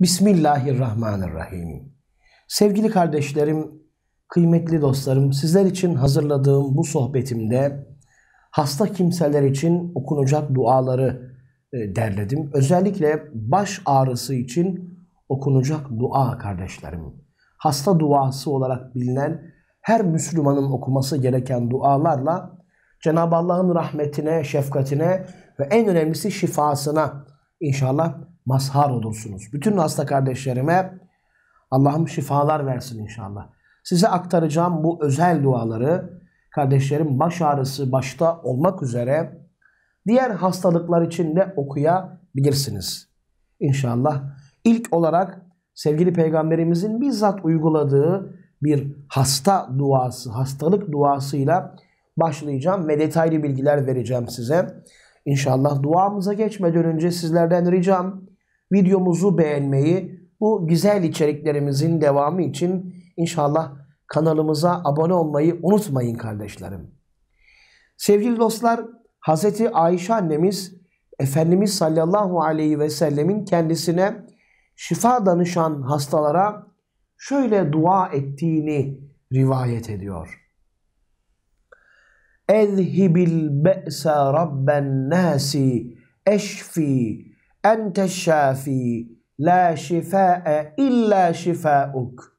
Bismillahirrahmanirrahim. Sevgili kardeşlerim, kıymetli dostlarım, sizler için hazırladığım bu sohbetimde hasta kimseler için okunacak duaları e, derledim. Özellikle baş ağrısı için okunacak dua kardeşlerim. Hasta duası olarak bilinen her Müslümanın okuması gereken dualarla Cenab-ı Allah'ın rahmetine, şefkatine ve en önemlisi şifasına inşallah mazhar olursunuz. Bütün hasta kardeşlerime Allah'ım şifalar versin inşallah. Size aktaracağım bu özel duaları kardeşlerim baş ağrısı başta olmak üzere diğer hastalıklar için de okuyabilirsiniz. İnşallah ilk olarak sevgili peygamberimizin bizzat uyguladığı bir hasta duası, hastalık duasıyla başlayacağım ve detaylı bilgiler vereceğim size. İnşallah duamıza geçmeden önce sizlerden ricam videomuzu beğenmeyi, bu güzel içeriklerimizin devamı için inşallah kanalımıza abone olmayı unutmayın kardeşlerim. Sevgili dostlar, Hz. Ayşe annemiz Efendimiz sallallahu aleyhi ve sellemin kendisine şifa danışan hastalara şöyle dua ettiğini rivayet ediyor. Ezhibil be'se rabben nasi eşfi Ente şafi la şifa'e illa şifa'uk.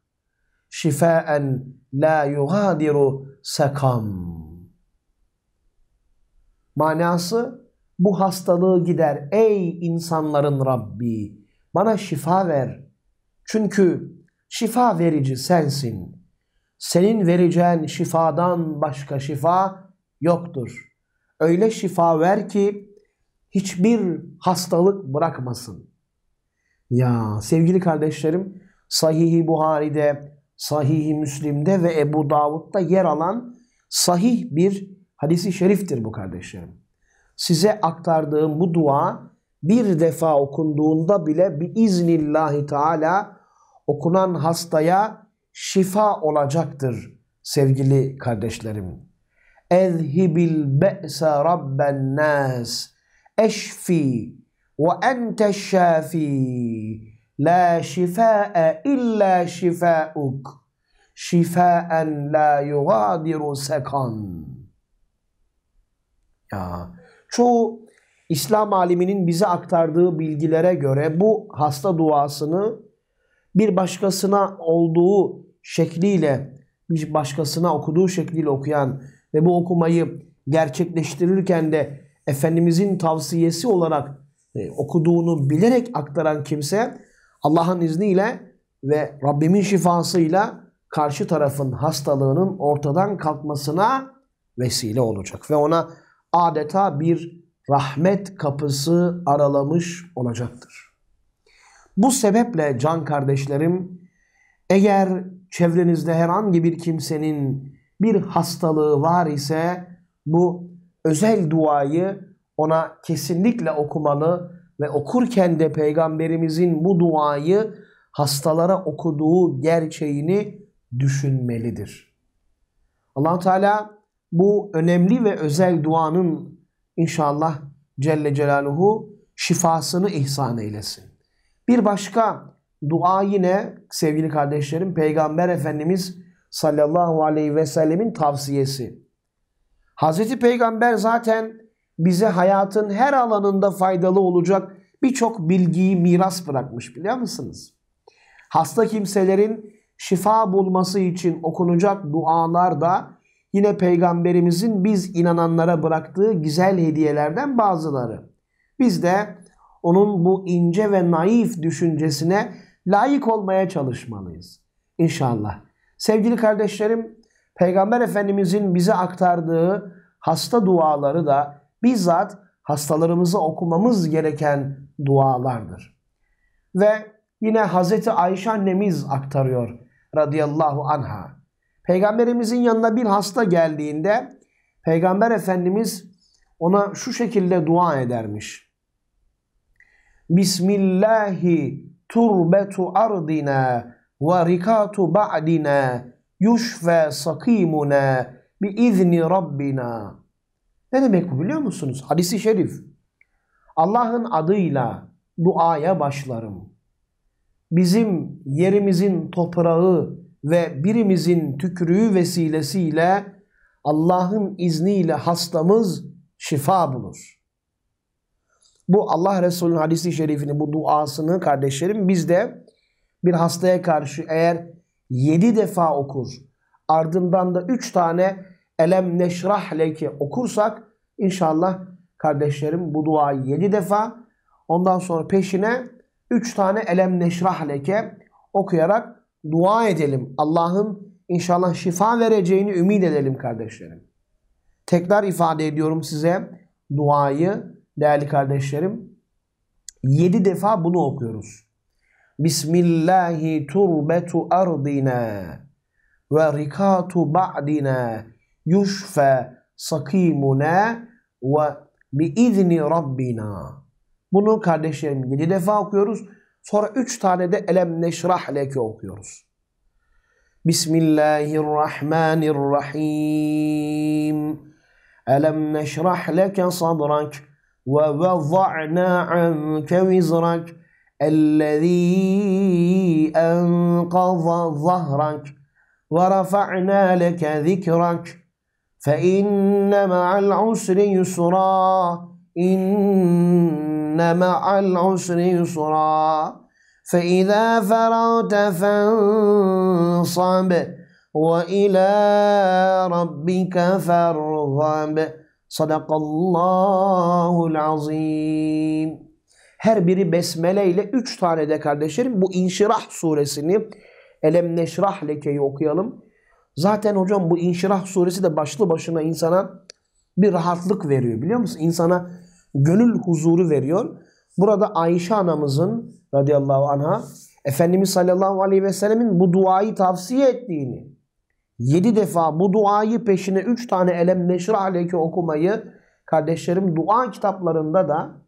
Şifa'en la yugadiru sakam. Manası bu hastalığı gider ey insanların Rabbi. Bana şifa ver. Çünkü şifa verici sensin. Senin vereceğin şifadan başka şifa yoktur. Öyle şifa ver ki hiçbir hastalık bırakmasın. Ya sevgili kardeşlerim Sahih-i Buhari'de, Sahih-i Müslim'de ve Ebu Davud'da yer alan sahih bir hadisi şeriftir bu kardeşlerim. Size aktardığım bu dua bir defa okunduğunda bile bir biiznillahi teala okunan hastaya şifa olacaktır sevgili kardeşlerim. Ezhibil be'se rabben nas eşfi ve ente şafi la şifa'e illa şifa'uk şifaen la yugadiru sekan ya çoğu İslam aliminin bize aktardığı bilgilere göre bu hasta duasını bir başkasına olduğu şekliyle bir başkasına okuduğu şekliyle okuyan ve bu okumayı gerçekleştirirken de Efendimizin tavsiyesi olarak e, okuduğunu bilerek aktaran kimse Allah'ın izniyle ve Rabbimin şifasıyla karşı tarafın hastalığının ortadan kalkmasına vesile olacak. Ve ona adeta bir rahmet kapısı aralamış olacaktır. Bu sebeple can kardeşlerim eğer çevrenizde herhangi bir kimsenin bir hastalığı var ise bu özel duayı ona kesinlikle okumalı ve okurken de peygamberimizin bu duayı hastalara okuduğu gerçeğini düşünmelidir. allah Teala bu önemli ve özel duanın inşallah Celle Celaluhu şifasını ihsan eylesin. Bir başka dua yine sevgili kardeşlerim Peygamber Efendimiz sallallahu aleyhi ve sellemin tavsiyesi. Hazreti Peygamber zaten bize hayatın her alanında faydalı olacak birçok bilgiyi miras bırakmış biliyor musunuz? Hasta kimselerin şifa bulması için okunacak dualar da yine peygamberimizin biz inananlara bıraktığı güzel hediyelerden bazıları. Biz de onun bu ince ve naif düşüncesine layık olmaya çalışmalıyız. İnşallah. Sevgili kardeşlerim Peygamber Efendimizin bize aktardığı hasta duaları da bizzat hastalarımıza okumamız gereken dualardır. Ve yine Hazreti Ayşe annemiz aktarıyor radıyallahu anha. Peygamberimizin yanına bir hasta geldiğinde Peygamber Efendimiz ona şu şekilde dua edermiş. Bismillahi turbetu ardina ve rikatu ba'dina Yuşve sakimune bi izni rabbina. Ne demek bu biliyor musunuz? Hadisi şerif. Allah'ın adıyla duaya başlarım. Bizim yerimizin toprağı ve birimizin tükürüğü vesilesiyle Allah'ın izniyle hastamız şifa bulur. Bu Allah Resulü'nün hadisi şerifini, bu duasını kardeşlerim biz de bir hastaya karşı eğer 7 defa okur. Ardından da 3 tane elem neşrah leke okursak inşallah kardeşlerim bu duayı 7 defa ondan sonra peşine 3 tane elem neşrah leke okuyarak dua edelim. Allah'ın inşallah şifa vereceğini ümit edelim kardeşlerim. Tekrar ifade ediyorum size duayı değerli kardeşlerim. 7 defa bunu okuyoruz. Bismillahi turbetu ardina ve rikatu ba'dina yuşfe sakimuna ve biizni rabbina. Bunu kardeşlerim 7 defa okuyoruz. Sonra üç tane de elem neşrah leke okuyoruz. Bismillahirrahmanirrahim. Elem neşrah leke sadrak ve vezza'na anke vizrak. الذي أنقض ظهرك ورفعنا لك ذكرك فإن مع العسر يسرا إن مع العسر يسرا فإذا فرغت فانصب وإلى ربك فارغب صدق الله العظيم Her biri besmele ile 3 tane de kardeşlerim bu İnşirah suresini Elem Neşrah lekeyi okuyalım. Zaten hocam bu İnşirah suresi de başlı başına insana bir rahatlık veriyor biliyor musun? İnsana gönül huzuru veriyor. Burada Ayşe anamızın radıyallahu anha Efendimiz sallallahu aleyhi ve sellemin bu duayı tavsiye ettiğini 7 defa bu duayı peşine 3 tane elem neşra aleyke okumayı kardeşlerim dua kitaplarında da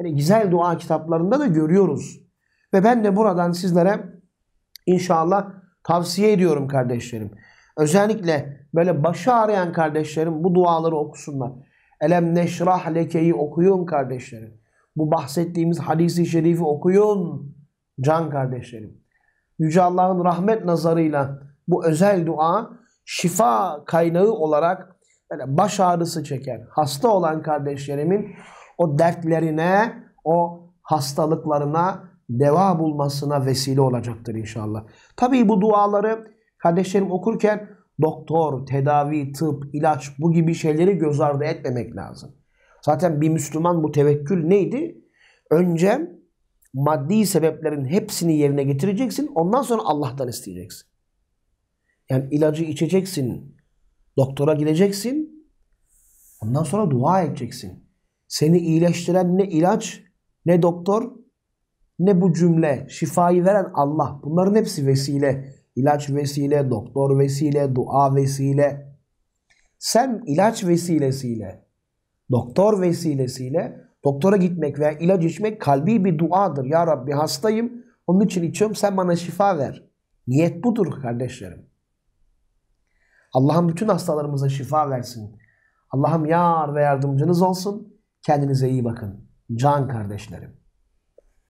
yani güzel dua kitaplarında da görüyoruz. Ve ben de buradan sizlere inşallah tavsiye ediyorum kardeşlerim. Özellikle böyle başı ağrıyan kardeşlerim bu duaları okusunlar. Elem neşrah lekeyi okuyun kardeşlerim. Bu bahsettiğimiz hadisi şerifi okuyun can kardeşlerim. Yüce Allah'ın rahmet nazarıyla bu özel dua şifa kaynağı olarak böyle baş ağrısı çeken hasta olan kardeşlerimin o dertlerine, o hastalıklarına deva bulmasına vesile olacaktır inşallah. Tabii bu duaları kardeşlerim okurken doktor, tedavi, tıp, ilaç bu gibi şeyleri göz ardı etmemek lazım. Zaten bir Müslüman bu tevekkül neydi? Önce maddi sebeplerin hepsini yerine getireceksin. Ondan sonra Allah'tan isteyeceksin. Yani ilacı içeceksin. Doktora gideceksin. Ondan sonra dua edeceksin. Seni iyileştiren ne ilaç, ne doktor, ne bu cümle. Şifayı veren Allah. Bunların hepsi vesile. İlaç vesile, doktor vesile, dua vesile. Sen ilaç vesilesiyle, doktor vesilesiyle doktora gitmek veya ilaç içmek kalbi bir duadır. Ya Rabbi hastayım, onun için içiyorum sen bana şifa ver. Niyet budur kardeşlerim. Allah'ım bütün hastalarımıza şifa versin. Allah'ım yar ve yardımcınız olsun. Kendinize iyi bakın. Can kardeşlerim.